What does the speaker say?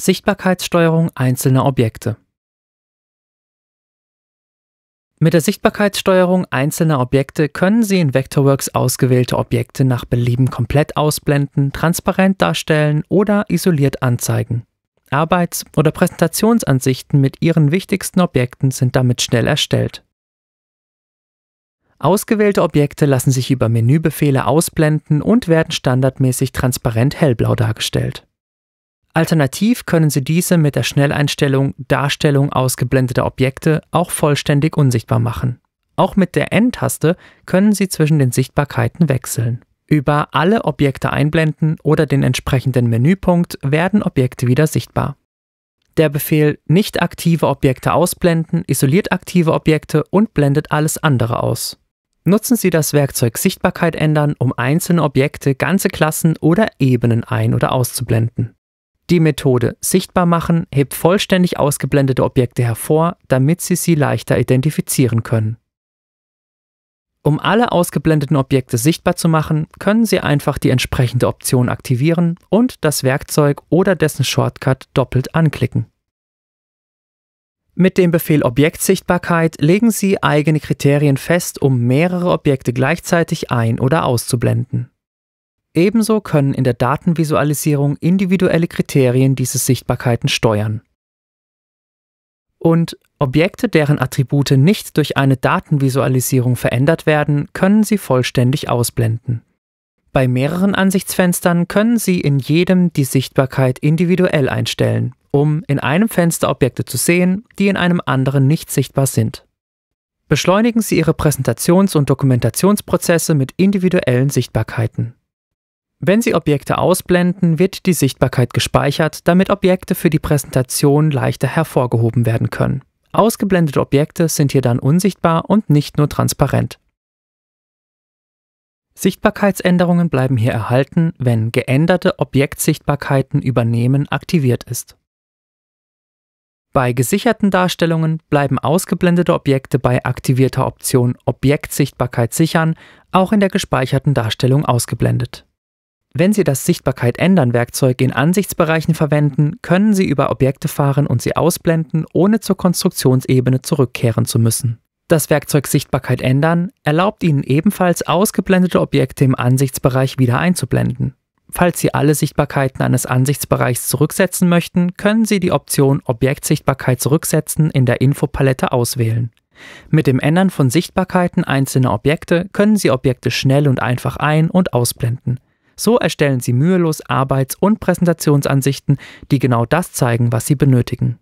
Sichtbarkeitssteuerung einzelner Objekte. Mit der Sichtbarkeitssteuerung einzelner Objekte können Sie in Vectorworks ausgewählte Objekte nach Belieben komplett ausblenden, transparent darstellen oder isoliert anzeigen. Arbeits- oder Präsentationsansichten mit Ihren wichtigsten Objekten sind damit schnell erstellt. Ausgewählte Objekte lassen sich über Menübefehle ausblenden und werden standardmäßig transparent hellblau dargestellt. Alternativ können Sie diese mit der Schnelleinstellung Darstellung ausgeblendeter Objekte auch vollständig unsichtbar machen. Auch mit der N-Taste können Sie zwischen den Sichtbarkeiten wechseln. Über alle Objekte einblenden oder den entsprechenden Menüpunkt werden Objekte wieder sichtbar. Der Befehl nicht aktive Objekte ausblenden isoliert aktive Objekte und blendet alles andere aus. Nutzen Sie das Werkzeug Sichtbarkeit ändern, um einzelne Objekte, ganze Klassen oder Ebenen ein- oder auszublenden. Die Methode Sichtbar machen hebt vollständig ausgeblendete Objekte hervor, damit Sie sie leichter identifizieren können. Um alle ausgeblendeten Objekte sichtbar zu machen, können Sie einfach die entsprechende Option aktivieren und das Werkzeug oder dessen Shortcut doppelt anklicken. Mit dem Befehl Objektsichtbarkeit legen Sie eigene Kriterien fest, um mehrere Objekte gleichzeitig ein- oder auszublenden. Ebenso können in der Datenvisualisierung individuelle Kriterien diese Sichtbarkeiten steuern. Und Objekte, deren Attribute nicht durch eine Datenvisualisierung verändert werden, können Sie vollständig ausblenden. Bei mehreren Ansichtsfenstern können Sie in jedem die Sichtbarkeit individuell einstellen, um in einem Fenster Objekte zu sehen, die in einem anderen nicht sichtbar sind. Beschleunigen Sie Ihre Präsentations- und Dokumentationsprozesse mit individuellen Sichtbarkeiten. Wenn Sie Objekte ausblenden, wird die Sichtbarkeit gespeichert, damit Objekte für die Präsentation leichter hervorgehoben werden können. Ausgeblendete Objekte sind hier dann unsichtbar und nicht nur transparent. Sichtbarkeitsänderungen bleiben hier erhalten, wenn geänderte Objektsichtbarkeiten übernehmen aktiviert ist. Bei gesicherten Darstellungen bleiben ausgeblendete Objekte bei aktivierter Option Objektsichtbarkeit sichern auch in der gespeicherten Darstellung ausgeblendet. Wenn Sie das Sichtbarkeit ändern Werkzeug in Ansichtsbereichen verwenden, können Sie über Objekte fahren und sie ausblenden, ohne zur Konstruktionsebene zurückkehren zu müssen. Das Werkzeug Sichtbarkeit ändern erlaubt Ihnen ebenfalls ausgeblendete Objekte im Ansichtsbereich wieder einzublenden. Falls Sie alle Sichtbarkeiten eines Ansichtsbereichs zurücksetzen möchten, können Sie die Option Objektsichtbarkeit zurücksetzen in der Infopalette auswählen. Mit dem Ändern von Sichtbarkeiten einzelner Objekte können Sie Objekte schnell und einfach ein- und ausblenden. So erstellen Sie mühelos Arbeits- und Präsentationsansichten, die genau das zeigen, was Sie benötigen.